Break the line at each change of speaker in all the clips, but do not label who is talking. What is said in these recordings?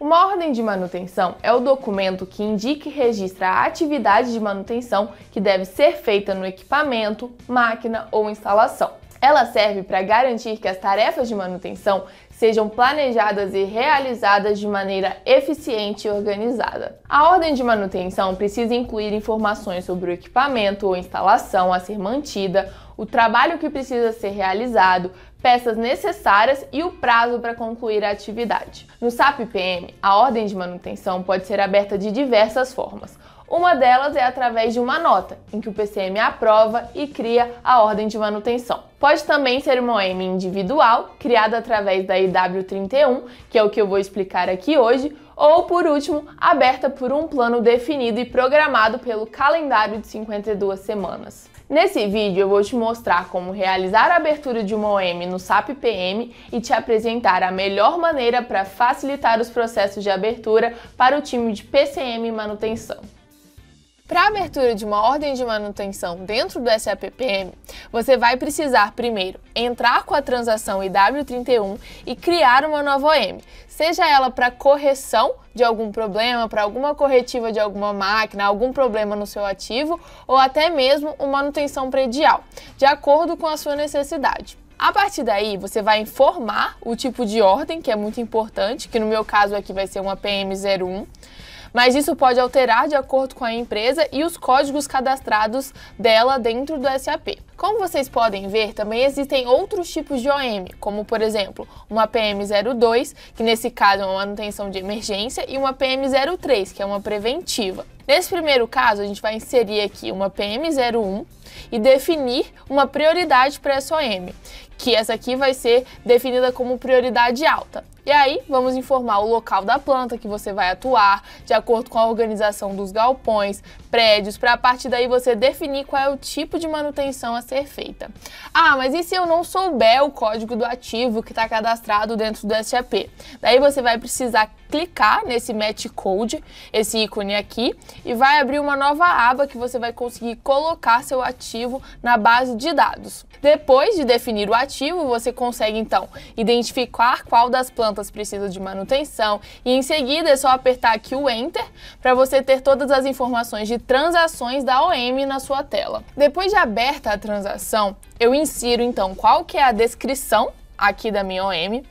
Uma ordem de manutenção é o documento que indica e registra a atividade de manutenção que deve ser feita no equipamento, máquina ou instalação. Ela serve para garantir que as tarefas de manutenção sejam planejadas e realizadas de maneira eficiente e organizada. A ordem de manutenção precisa incluir informações sobre o equipamento ou instalação a ser mantida, o trabalho que precisa ser realizado, peças necessárias e o prazo para concluir a atividade. No SAP PM, a ordem de manutenção pode ser aberta de diversas formas. Uma delas é através de uma nota, em que o PCM aprova e cria a ordem de manutenção. Pode também ser uma OM individual, criada através da IW31, que é o que eu vou explicar aqui hoje, ou, por último, aberta por um plano definido e programado pelo calendário de 52 semanas. Nesse vídeo eu vou te mostrar como realizar a abertura de uma OM no SAP PM e te apresentar a melhor maneira para facilitar os processos de abertura para o time de PCM e manutenção. Para a abertura de uma ordem de manutenção dentro do SAPPM, você vai precisar primeiro entrar com a transação IW31 e criar uma nova OM, seja ela para correção de algum problema, para alguma corretiva de alguma máquina, algum problema no seu ativo ou até mesmo uma manutenção predial, de acordo com a sua necessidade. A partir daí, você vai informar o tipo de ordem, que é muito importante, que no meu caso aqui vai ser uma PM01 mas isso pode alterar de acordo com a empresa e os códigos cadastrados dela dentro do SAP. Como vocês podem ver, também existem outros tipos de OM, como por exemplo uma PM02, que nesse caso é uma manutenção de emergência, e uma PM03, que é uma preventiva. Nesse primeiro caso, a gente vai inserir aqui uma PM01 e definir uma prioridade para essa OM, que essa aqui vai ser definida como prioridade alta. E aí, vamos informar o local da planta que você vai atuar, de acordo com a organização dos galpões, prédios, para a partir daí você definir qual é o tipo de manutenção a ser feita. Ah, mas e se eu não souber o código do ativo que está cadastrado dentro do SAP? Daí você vai precisar clicar nesse Match Code, esse ícone aqui, e vai abrir uma nova aba que você vai conseguir colocar seu ativo na base de dados. Depois de definir o ativo, você consegue então identificar qual das plantas plantas precisam de manutenção. E em seguida é só apertar aqui o Enter para você ter todas as informações de transações da OM na sua tela. Depois de aberta a transação, eu insiro então qual que é a descrição aqui da minha OM,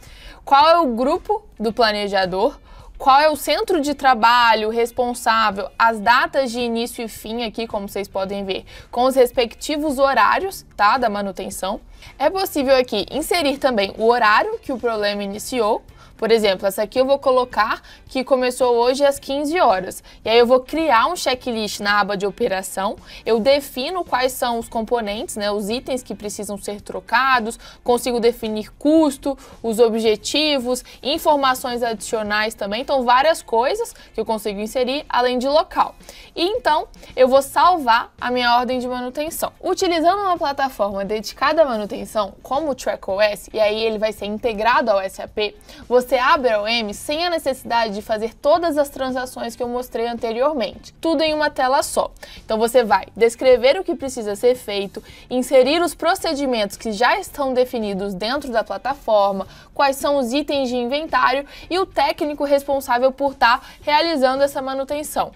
qual é o grupo do planejador, qual é o centro de trabalho responsável, as datas de início e fim aqui, como vocês podem ver, com os respectivos horários, tá, da manutenção. É possível aqui inserir também o horário que o problema iniciou. Por exemplo, essa aqui eu vou colocar que começou hoje às 15 horas. E aí eu vou criar um checklist na aba de operação. Eu defino quais são os componentes, né, os itens que precisam ser trocados, consigo definir custo, os objetivos, informações adicionais também. Então, várias coisas que eu consigo inserir além de local. E então, eu vou salvar a minha ordem de manutenção. Utilizando uma plataforma dedicada à manutenção, manutenção, como o TrackOS, e aí ele vai ser integrado ao SAP, você abre a OM sem a necessidade de fazer todas as transações que eu mostrei anteriormente, tudo em uma tela só. Então você vai descrever o que precisa ser feito, inserir os procedimentos que já estão definidos dentro da plataforma, quais são os itens de inventário e o técnico responsável por estar tá realizando essa manutenção.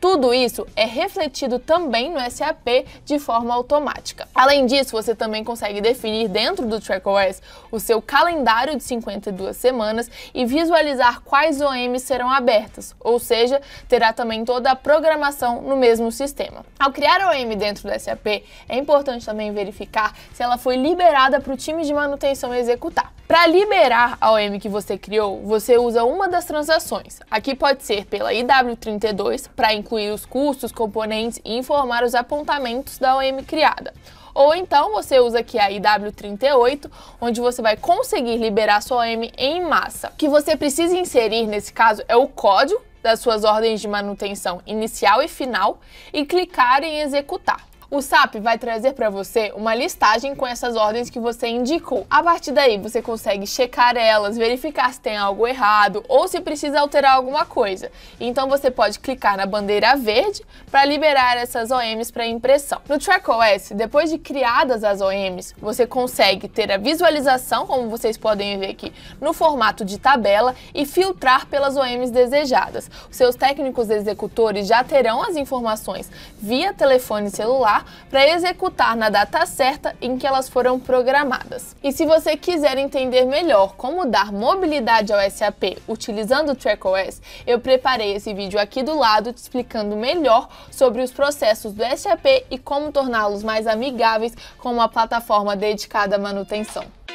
Tudo isso é refletido também no SAP de forma automática. Além disso, você também consegue definir dentro do TrackOS o seu calendário de 52 semanas e visualizar quais OMs serão abertas, ou seja, terá também toda a programação no mesmo sistema. Ao criar a OM dentro do SAP, é importante também verificar se ela foi liberada para o time de manutenção executar. Para liberar a OM que você criou, você usa uma das transações. Aqui pode ser pela IW32 para incluir os custos, componentes e informar os apontamentos da OM criada. Ou então você usa aqui a IW38, onde você vai conseguir liberar sua OM em massa. O que você precisa inserir nesse caso é o código das suas ordens de manutenção inicial e final e clicar em executar. O SAP vai trazer para você uma listagem com essas ordens que você indicou. A partir daí, você consegue checar elas, verificar se tem algo errado ou se precisa alterar alguma coisa. Então você pode clicar na bandeira verde para liberar essas OMs para impressão. No TrackOS, depois de criadas as OMs, você consegue ter a visualização, como vocês podem ver aqui, no formato de tabela e filtrar pelas OMs desejadas. Os seus técnicos executores já terão as informações via telefone celular celular para executar na data certa em que elas foram programadas. E se você quiser entender melhor como dar mobilidade ao SAP utilizando o TrackOS, eu preparei esse vídeo aqui do lado te explicando melhor sobre os processos do SAP e como torná-los mais amigáveis com uma plataforma dedicada à manutenção.